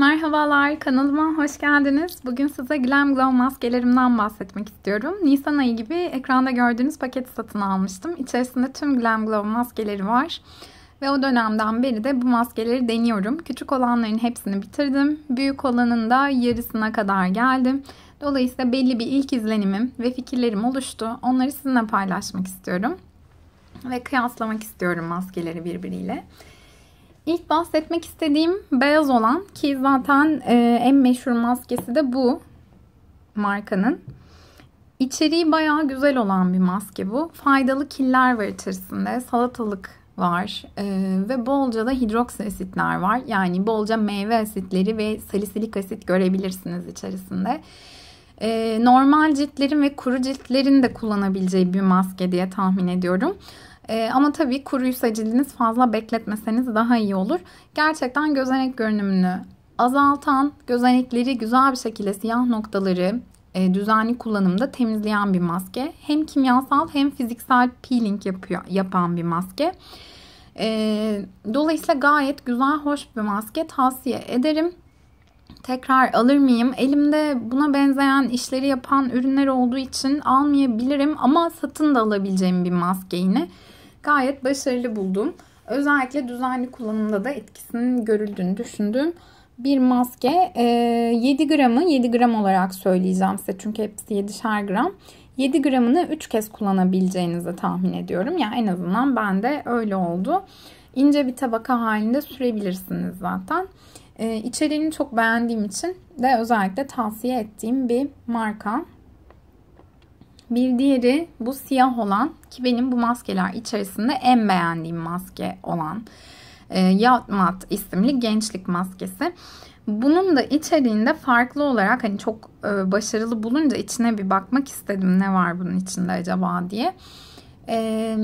Merhabalar, kanalıma hoş geldiniz. Bugün size Glam Glow maskelerimden bahsetmek istiyorum. Nisan ayı gibi ekranda gördüğünüz paketi satın almıştım. İçerisinde tüm Glam Glow maskeleri var. Ve o dönemden beri de bu maskeleri deniyorum. Küçük olanların hepsini bitirdim. Büyük olanın da yarısına kadar geldim. Dolayısıyla belli bir ilk izlenimim ve fikirlerim oluştu. Onları sizinle paylaşmak istiyorum. Ve kıyaslamak istiyorum maskeleri birbiriyle. İlk bahsetmek istediğim beyaz olan ki zaten e, en meşhur maskesi de bu markanın. İçeriği bayağı güzel olan bir maske bu. Faydalı killer var içerisinde. Salatalık var e, ve bolca da hidroksi asitler var. Yani bolca meyve asitleri ve salisilik asit görebilirsiniz içerisinde. E, normal ciltlerin ve kuru ciltlerin de kullanabileceği bir maske diye tahmin ediyorum. E, ama tabii kuru cildiniz fazla bekletmeseniz daha iyi olur. Gerçekten gözenek görünümünü azaltan, gözenekleri güzel bir şekilde siyah noktaları e, düzenli kullanımda temizleyen bir maske. Hem kimyasal hem fiziksel peeling yapıyor, yapan bir maske. E, dolayısıyla gayet güzel, hoş bir maske tavsiye ederim. Tekrar alır mıyım? Elimde buna benzeyen işleri yapan ürünler olduğu için almayabilirim ama satın da alabileceğim bir maske yine gayet başarılı buldum. Özellikle düzenli kullanımda da etkisinin görüldüğünü düşündüğüm bir maske. 7 e, gramı 7 gram olarak söyleyeceğim size çünkü hepsi 7'şer gram. 7 gramını 3 kez kullanabileceğinizi tahmin ediyorum. Yani en azından bende öyle oldu. İnce bir tabaka halinde sürebilirsiniz zaten. Ee, çok beğendiğim için de özellikle tavsiye ettiğim bir marka. Bir diğeri bu siyah olan ki benim bu maskeler içerisinde en beğendiğim maske olan e, Yatmat isimli gençlik maskesi. Bunun da içeriğinde farklı olarak hani çok e, başarılı bulunca içine bir bakmak istedim ne var bunun içinde acaba diye. E,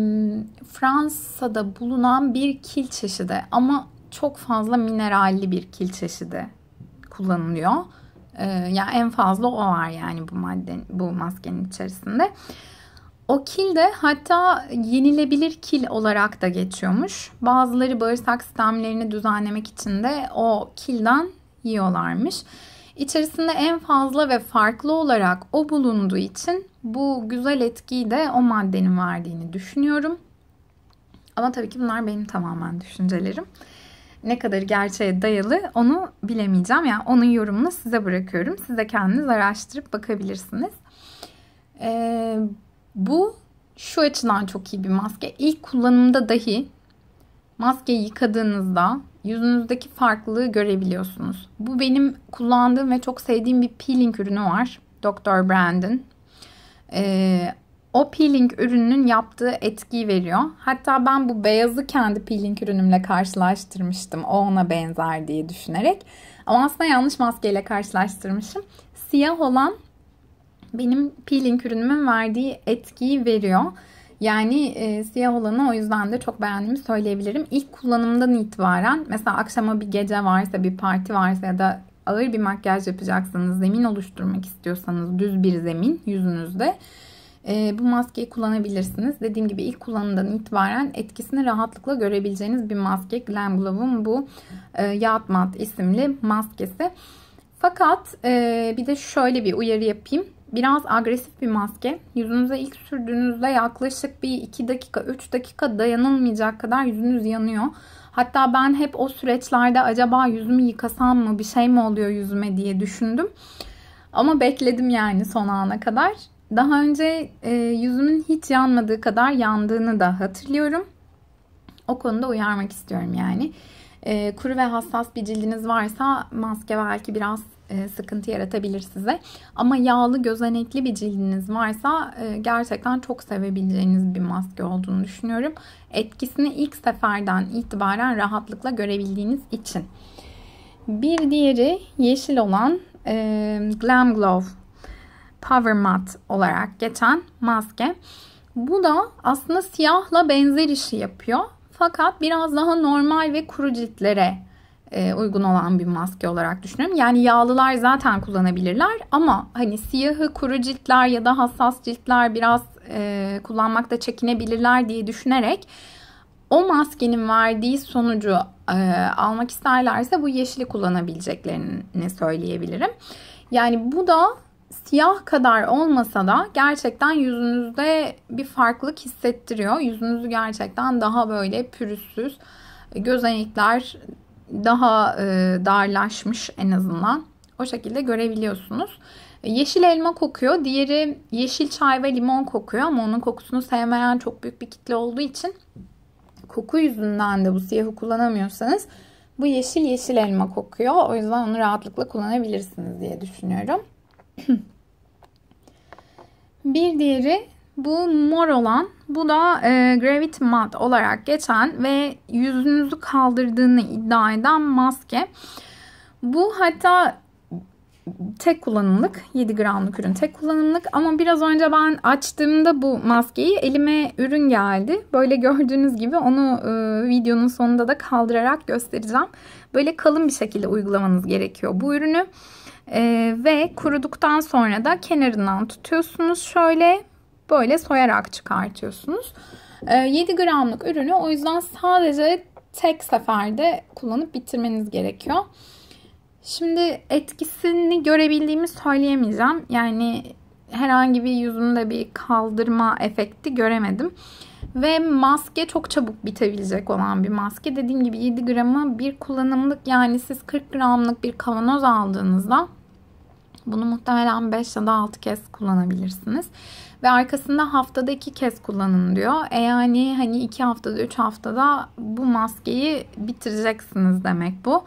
Fransa'da bulunan bir kil çeşidi ama çok fazla mineralli bir kil çeşidi kullanılıyor. Ee, ya yani en fazla o var yani bu madde bu maskenin içerisinde. O kil de hatta yenilebilir kil olarak da geçiyormuş. Bazıları bağırsak sistemlerini düzenlemek için de o kilden yiyorlarmış. İçerisinde en fazla ve farklı olarak o bulunduğu için bu güzel etkiyi de o maddenin verdiğini düşünüyorum. Ama tabii ki bunlar benim tamamen düşüncelerim ne kadar gerçeğe dayalı onu bilemeyeceğim. Yani onun yorumunu size bırakıyorum. Size kendiniz araştırıp bakabilirsiniz. Ee, bu şu açıdan çok iyi bir maske. İlk kullanımda dahi maskeyi yıkadığınızda yüzünüzdeki farklılığı görebiliyorsunuz. Bu benim kullandığım ve çok sevdiğim bir peeling ürünü var. Dr. Brand'in. Ee, o peeling ürününün yaptığı etkiyi veriyor. Hatta ben bu beyazı kendi peeling ürünümle karşılaştırmıştım. O ona benzer diye düşünerek. Ama aslında yanlış maskeyle karşılaştırmışım. Siyah olan benim peeling ürünümün verdiği etkiyi veriyor. Yani e, siyah olanı o yüzden de çok beğendiğimi söyleyebilirim. İlk kullanımdan itibaren mesela akşama bir gece varsa, bir parti varsa ya da ağır bir makyaj yapacaksanız, zemin oluşturmak istiyorsanız düz bir zemin yüzünüzde e, bu maskeyi kullanabilirsiniz. Dediğim gibi ilk kullanımdan itibaren etkisini rahatlıkla görebileceğiniz bir maske. Glam Glow'un bu e, Yağıt Mat isimli maskesi. Fakat e, bir de şöyle bir uyarı yapayım. Biraz agresif bir maske. Yüzünüze ilk sürdüğünüzde yaklaşık bir 2 dakika 3 dakika dayanılmayacak kadar yüzünüz yanıyor. Hatta ben hep o süreçlerde acaba yüzümü yıkasam mı bir şey mi oluyor yüzüme diye düşündüm. Ama bekledim yani son ana kadar daha önce e, yüzümün hiç yanmadığı kadar yandığını da hatırlıyorum. O konuda uyarmak istiyorum yani. E, kuru ve hassas bir cildiniz varsa maske belki biraz e, sıkıntı yaratabilir size. Ama yağlı gözenekli bir cildiniz varsa e, gerçekten çok sevebileceğiniz bir maske olduğunu düşünüyorum. Etkisini ilk seferden itibaren rahatlıkla görebildiğiniz için. Bir diğeri yeşil olan e, Glam Glow Power Mat olarak geçen maske. Bu da aslında siyahla benzer işi yapıyor. Fakat biraz daha normal ve kuru ciltlere e, uygun olan bir maske olarak düşünüyorum. Yani yağlılar zaten kullanabilirler ama hani siyahı kuru ciltler ya da hassas ciltler biraz e, kullanmakta çekinebilirler diye düşünerek o maskenin verdiği sonucu e, almak isterlerse bu yeşili kullanabileceklerini söyleyebilirim. Yani bu da siyah kadar olmasa da gerçekten yüzünüzde bir farklılık hissettiriyor. Yüzünüzü gerçekten daha böyle pürüzsüz, e, gözenekler daha e, darlaşmış en azından. O şekilde görebiliyorsunuz. E, yeşil elma kokuyor. Diğeri yeşil çay ve limon kokuyor ama onun kokusunu sevmeyen çok büyük bir kitle olduğu için koku yüzünden de bu siyahı kullanamıyorsanız bu yeşil yeşil elma kokuyor. O yüzden onu rahatlıkla kullanabilirsiniz diye düşünüyorum. bir diğeri bu mor olan bu da e, Gravit Matte olarak geçen ve yüzünüzü kaldırdığını iddia eden maske. Bu hatta tek kullanımlık 7 gramlık ürün tek kullanımlık ama biraz önce ben açtığımda bu maskeyi elime ürün geldi. Böyle gördüğünüz gibi onu e, videonun sonunda da kaldırarak göstereceğim. Böyle kalın bir şekilde uygulamanız gerekiyor bu ürünü. Ee, ve kuruduktan sonra da kenarından tutuyorsunuz şöyle böyle soyarak çıkartıyorsunuz. Ee, 7 gramlık ürünü o yüzden sadece tek seferde kullanıp bitirmeniz gerekiyor. Şimdi etkisini görebildiğimi söyleyemeyeceğim. Yani herhangi bir yüzümde bir kaldırma efekti göremedim. Ve maske çok çabuk bitebilecek olan bir maske. Dediğim gibi 7 gramı bir kullanımlık yani siz 40 gramlık bir kavanoz aldığınızda bunu muhtemelen 5 ya da 6 kez kullanabilirsiniz. Ve arkasında haftada 2 kez kullanın diyor. E yani hani 2 haftada 3 haftada bu maskeyi bitireceksiniz demek bu.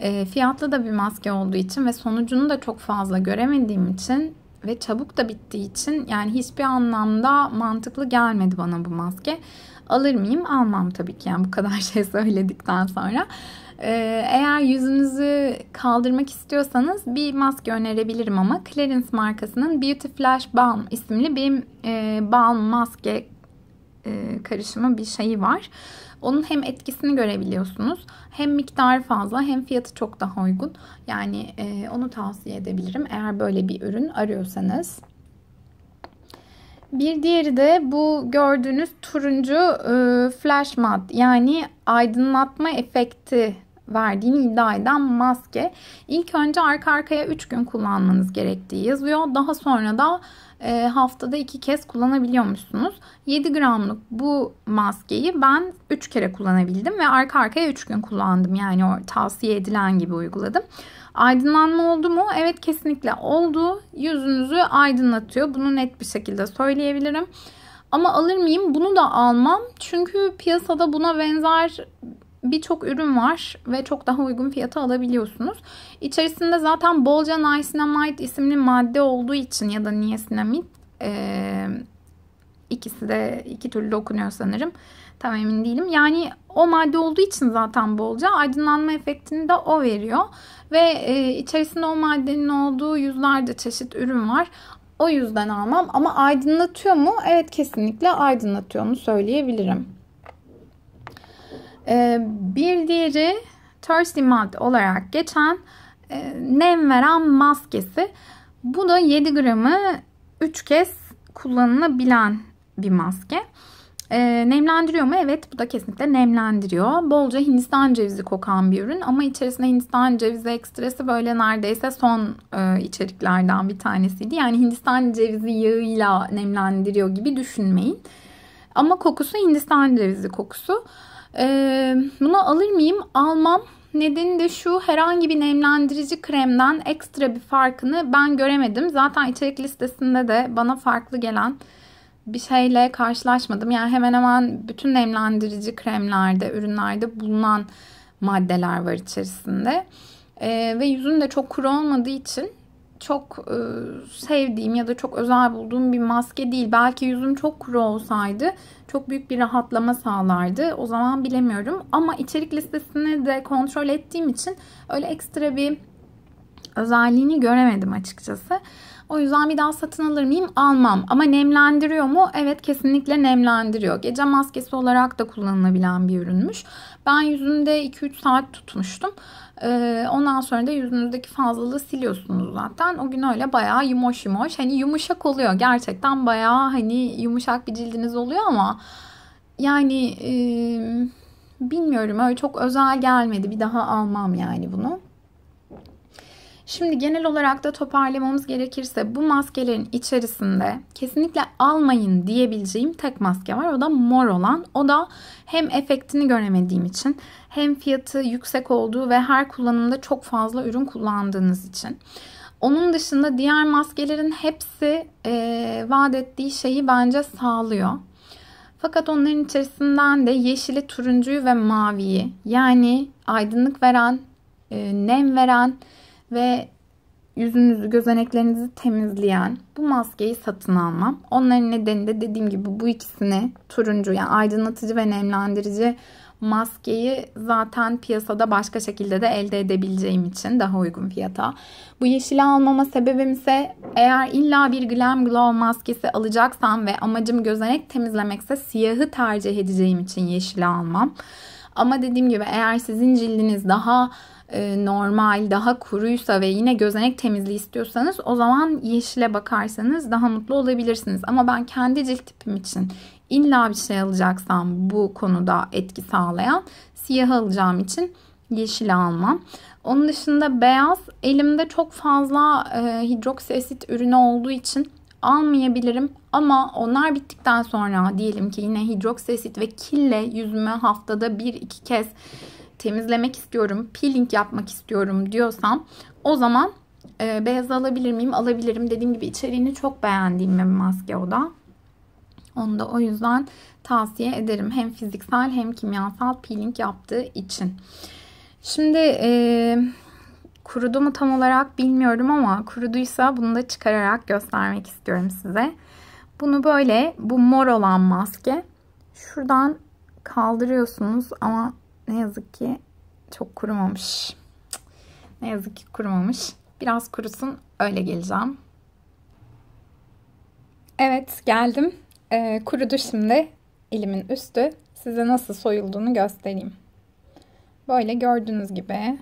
E, fiyatlı da bir maske olduğu için ve sonucunu da çok fazla göremediğim için ve çabuk da bittiği için yani hiçbir anlamda mantıklı gelmedi bana bu maske. Alır mıyım? Almam tabii ki yani bu kadar şey söyledikten sonra. Ee, eğer yüzünüzü kaldırmak istiyorsanız bir maske önerebilirim ama Clarins markasının Beauty Flash Balm isimli bir e, balm maske e, karışımı bir şeyi var. Onun hem etkisini görebiliyorsunuz hem miktarı fazla hem fiyatı çok daha uygun. Yani e, onu tavsiye edebilirim eğer böyle bir ürün arıyorsanız. Bir diğeri de bu gördüğünüz turuncu e, flash mat yani aydınlatma efekti verdiğini iddia eden maske. İlk önce arka arkaya 3 gün kullanmanız gerektiği yazıyor. Daha sonra da ee, haftada iki kez kullanabiliyormuşsunuz. 7 gramlık bu maskeyi ben 3 kere kullanabildim ve arka arkaya 3 gün kullandım. Yani o tavsiye edilen gibi uyguladım. Aydınlanma oldu mu? Evet kesinlikle oldu. Yüzünüzü aydınlatıyor. Bunu net bir şekilde söyleyebilirim. Ama alır mıyım? Bunu da almam. Çünkü piyasada buna benzer birçok ürün var ve çok daha uygun fiyata alabiliyorsunuz. İçerisinde zaten bolca niacinamide isimli madde olduğu için ya da niacinamid e, ikisi de iki türlü de okunuyor sanırım. Tam emin değilim. Yani o madde olduğu için zaten bolca aydınlanma efektini de o veriyor. Ve e, içerisinde o maddenin olduğu yüzlerce çeşit ürün var. O yüzden almam ama aydınlatıyor mu? Evet kesinlikle aydınlatıyor mu söyleyebilirim. Ee, bir diğeri thirsty mud olarak geçen e, nem veren maskesi. Bu da 7 gramı 3 kez kullanılabilen bir maske. E, nemlendiriyor mu? Evet bu da kesinlikle nemlendiriyor. Bolca Hindistan cevizi kokan bir ürün ama içerisinde Hindistan cevizi ekstresi böyle neredeyse son e, içeriklerden bir tanesiydi. Yani Hindistan cevizi yağıyla nemlendiriyor gibi düşünmeyin. Ama kokusu Hindistan cevizi kokusu. Ee, bunu alır mıyım? Almam. Nedeni de şu herhangi bir nemlendirici kremden ekstra bir farkını ben göremedim. Zaten içerik listesinde de bana farklı gelen bir şeyle karşılaşmadım. Yani hemen hemen bütün nemlendirici kremlerde, ürünlerde bulunan maddeler var içerisinde. Ee, ve yüzün de çok kuru olmadığı için çok e, sevdiğim ya da çok özel bulduğum bir maske değil. Belki yüzüm çok kuru olsaydı çok büyük bir rahatlama sağlardı. O zaman bilemiyorum ama içerik listesini de kontrol ettiğim için öyle ekstra bir özelliğini göremedim açıkçası. O yüzden bir daha satın alır mıyım? Almam. Ama nemlendiriyor mu? Evet kesinlikle nemlendiriyor. Gece maskesi olarak da kullanılabilen bir ürünmüş. Ben yüzümde 2-3 saat tutmuştum. Ee, ondan sonra da yüzünüzdeki fazlalığı siliyorsunuz zaten. O gün öyle bayağı yumuş yumuş. Hani yumuşak oluyor. Gerçekten bayağı hani yumuşak bir cildiniz oluyor ama yani bilmiyorum öyle çok özel gelmedi. Bir daha almam yani bunu. Şimdi genel olarak da toparlamamız gerekirse bu maskelerin içerisinde kesinlikle almayın diyebileceğim tek maske var. O da mor olan. O da hem efektini göremediğim için hem fiyatı yüksek olduğu ve her kullanımda çok fazla ürün kullandığınız için. Onun dışında diğer maskelerin hepsi e, vaat ettiği şeyi bence sağlıyor. Fakat onların içerisinden de yeşili, turuncuyu ve maviyi yani aydınlık veren, e, nem veren, ve yüzünüzü, gözeneklerinizi temizleyen bu maskeyi satın almam. Onların nedeni de dediğim gibi bu ikisini turuncu yani aydınlatıcı ve nemlendirici maskeyi zaten piyasada başka şekilde de elde edebileceğim için daha uygun fiyata. Bu yeşili almama sebebim ise eğer illa bir Glam Glow maskesi alacaksam ve amacım gözenek temizlemekse siyahı tercih edeceğim için yeşili almam. Ama dediğim gibi eğer sizin cildiniz daha e, normal, daha kuruysa ve yine gözenek temizliği istiyorsanız o zaman yeşile bakarsanız daha mutlu olabilirsiniz. Ama ben kendi cilt tipim için illa bir şey alacaksam bu konuda etki sağlayan siyah alacağım için yeşil almam. Onun dışında beyaz elimde çok fazla e, hidroksi ürünü olduğu için almayabilirim. Ama onlar bittikten sonra diyelim ki yine hidroksi ve kille yüzümü haftada bir iki kez temizlemek istiyorum, peeling yapmak istiyorum diyorsam o zaman e, beyaz alabilir miyim? Alabilirim. Dediğim gibi içeriğini çok beğendiğim bir maske o da. Onu da o yüzden tavsiye ederim. Hem fiziksel hem kimyasal peeling yaptığı için. Şimdi e, kurudu mu tam olarak bilmiyorum ama kuruduysa bunu da çıkararak göstermek istiyorum size. Bunu böyle bu mor olan maske şuradan kaldırıyorsunuz ama ne yazık ki çok kurumamış. Ne yazık ki kurumamış. Biraz kurusun öyle geleceğim. Evet geldim. Ee, kurudu şimdi elimin üstü. Size nasıl soyulduğunu göstereyim. Böyle gördüğünüz gibi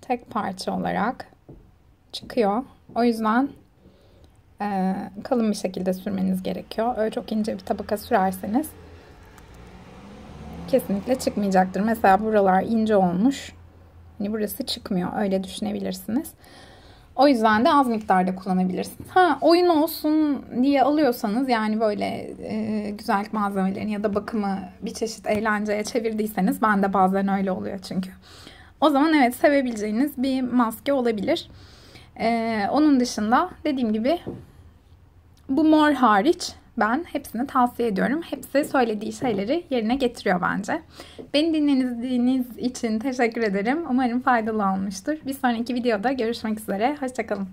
tek parça olarak çıkıyor. O yüzden e, kalın bir şekilde sürmeniz gerekiyor. Öyle çok ince bir tabaka sürerseniz kesinlikle çıkmayacaktır. Mesela buralar ince olmuş. Hani burası çıkmıyor. Öyle düşünebilirsiniz. O yüzden de az miktarda kullanabilirsiniz. Ha oyun olsun diye alıyorsanız yani böyle e, güzellik malzemelerini ya da bakımı bir çeşit eğlenceye çevirdiyseniz ben de bazen öyle oluyor çünkü. O zaman evet sevebileceğiniz bir maske olabilir. E, onun dışında dediğim gibi bu mor hariç ben hepsini tavsiye ediyorum. Hepsi söylediği şeyleri yerine getiriyor bence. Beni dinlediğiniz için teşekkür ederim. Umarım faydalı olmuştur. Bir sonraki videoda görüşmek üzere. Hoşçakalın.